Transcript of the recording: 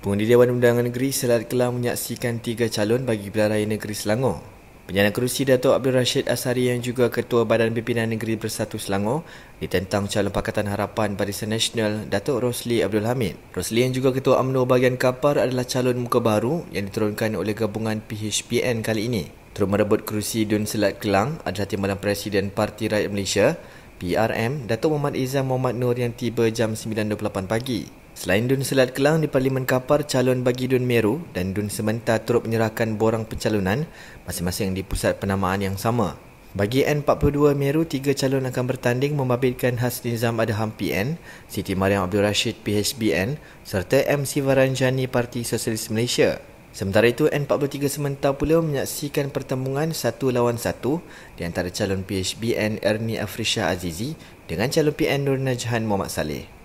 Pengundi Dewan Undangan Negeri Selat Kelang menyaksikan tiga calon bagi Pilihan Raya Negeri Selangor. Penyandang kerusi Datuk Abdul Rashid Asari yang juga Ketua Badan Pimpinan Negeri Bersatu Selangor ditentang calon Pakatan Harapan Barisan Nasional Datuk Rosli Abdul Hamid. Rosli yang juga Ketua UMNO bahagian Kapar adalah calon muka baru yang diturunkan oleh gabungan PHPN kali ini. Turut merebut kerusi Dun Selat Kelang adalah Timbalan Presiden Parti Rakyat Malaysia PRM Datuk Muhammad Izzam Muhammad Nur yang tiba jam 9.28 pagi. Selain Dun Selat Kelang di Parlimen Kapar calon bagi Dun Meru dan Dun Sementa turut menyerahkan borang pencalonan masing-masing di pusat penamaan yang sama. Bagi N42 Meru, tiga calon akan bertanding membabitkan Has Nizam Adham PN, Siti Mariam Abdul Rashid PHBN serta M. Sivaranjani Parti Sosialis Malaysia. Sementara itu, N43 sementara pula menyaksikan pertembungan satu lawan satu di antara calon PHBN Ernie Afrisha Azizi dengan calon PN Nur Najhan Mohamad Saleh.